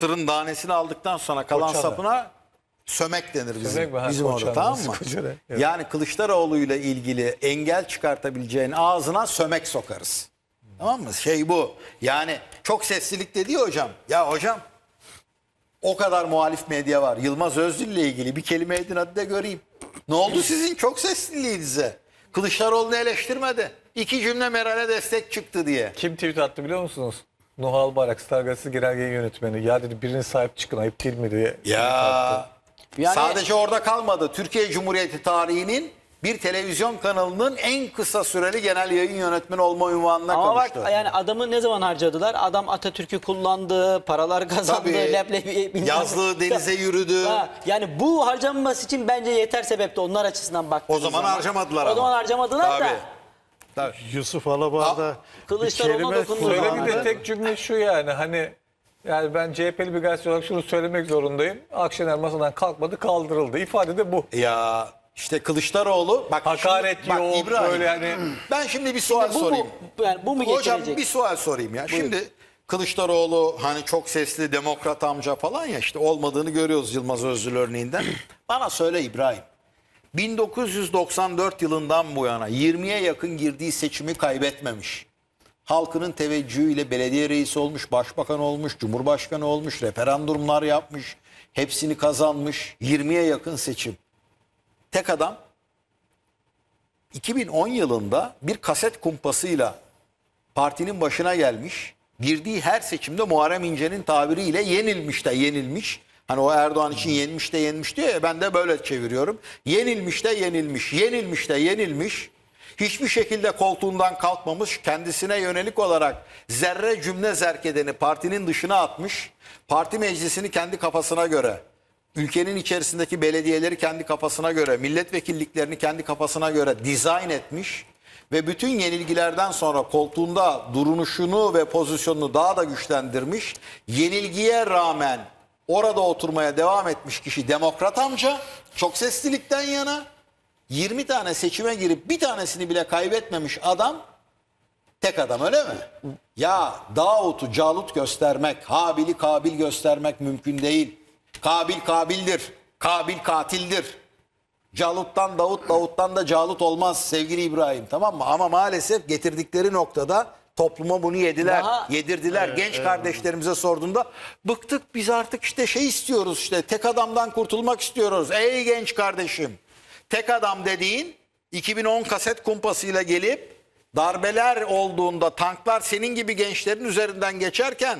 tırın danesini aldıktan sonra kalan Koçada. sapına sömek denir bizim, sömek var, bizim orada tamam mı? evet. Yani Kılıçdaroğlu ile ilgili engel çıkartabileceğin ağzına sömek sokarız. Hmm. Tamam mı? Şey bu. Yani çok seslilik dedi ya hocam. Ya hocam o kadar muhalif medya var. Yılmaz Özdil ile ilgili bir kelime edin hadi de göreyim. Ne oldu sizin çok sesliliğinize? Kılıçdaroğlu'nu eleştirmedi. İki cümle Meral'e destek çıktı diye. Kim tweet attı biliyor musunuz? Nuh Albayrak Star Gazetesi Genel Yayın Yönetmeni ya dedi birine sahip çıkın ayıp değil mi diye. Ya yani... sadece orada kalmadı. Türkiye Cumhuriyeti tarihinin bir televizyon kanalının en kısa süreli genel yayın yönetmeni olma unvanına Ama kavuştu. Ama bak yani adamı ne zaman harcadılar? Adam Atatürk'ü kullandı, paralar kazandı, Tabii, leblebi... Yazlığı denize yürüdü. Ha, yani bu harcanması için bence yeter sebepti onlar açısından bak. O zaman, harcamadılar o ama. O zaman harcamadılar Tabii. da Tabii. Yusuf Alabağ'da Kılıçdaroğlu'na kelime Söyle bir de tek cümle şu yani hani yani ben CHP'li bir gazeteci olarak şunu söylemek zorundayım. Akşener masadan kalkmadı kaldırıldı. İfade de bu. Ya işte Kılıçdaroğlu bak Hakaret şimdi, yok, böyle yani- Ben şimdi bir sual Bu mu, sorayım. yani bu mu Hocam getirecek? bir sual sorayım ya. Şimdi Kılıçdaroğlu hani çok sesli demokrat amca falan ya işte olmadığını görüyoruz Yılmaz Özdil örneğinden. Bana söyle İbrahim. 1994 yılından bu yana 20'ye yakın girdiği seçimi kaybetmemiş. Halkının teveccühüyle belediye reisi olmuş, başbakan olmuş, cumhurbaşkanı olmuş, referandumlar yapmış. Hepsini kazanmış. 20'ye yakın seçim. Tek adam 2010 yılında bir kaset kumpasıyla partinin başına gelmiş. Girdiği her seçimde Muharrem İnce'nin tabiriyle yenilmiş de yenilmiş. Hani o Erdoğan için yenmiş de yenmiş diyor ya ben de böyle çeviriyorum. Yenilmiş de yenilmiş, yenilmiş de yenilmiş. Hiçbir şekilde koltuğundan kalkmamış, kendisine yönelik olarak zerre cümle zerk edeni partinin dışına atmış. Parti meclisini kendi kafasına göre, ülkenin içerisindeki belediyeleri kendi kafasına göre, milletvekilliklerini kendi kafasına göre dizayn etmiş ve bütün yenilgilerden sonra koltuğunda durunuşunu ve pozisyonunu daha da güçlendirmiş. Yenilgiye rağmen Orada oturmaya devam etmiş kişi demokrat amca. Çok seslilikten yana 20 tane seçime girip bir tanesini bile kaybetmemiş adam tek adam öyle mi? Ya Davut'u Calut göstermek, Habil'i Kabil göstermek mümkün değil. Kabil Kabil'dir. Kabil katildir. Calut'tan Davut, Davut'tan da Calut olmaz sevgili İbrahim tamam mı? Ama maalesef getirdikleri noktada Topluma bunu yediler, Daha- yedirdiler. Evet, Genç evet. kardeşlerimize sorduğunda bıktık biz artık işte şey istiyoruz işte tek adamdan kurtulmak istiyoruz. Ey genç kardeşim tek adam dediğin 2010 kaset kumpasıyla gelip darbeler olduğunda tanklar senin gibi gençlerin üzerinden geçerken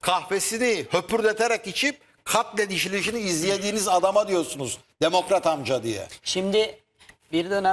kahvesini höpürdeterek içip katledişilişini izlediğiniz adama diyorsunuz demokrat amca diye. Şimdi bir dönem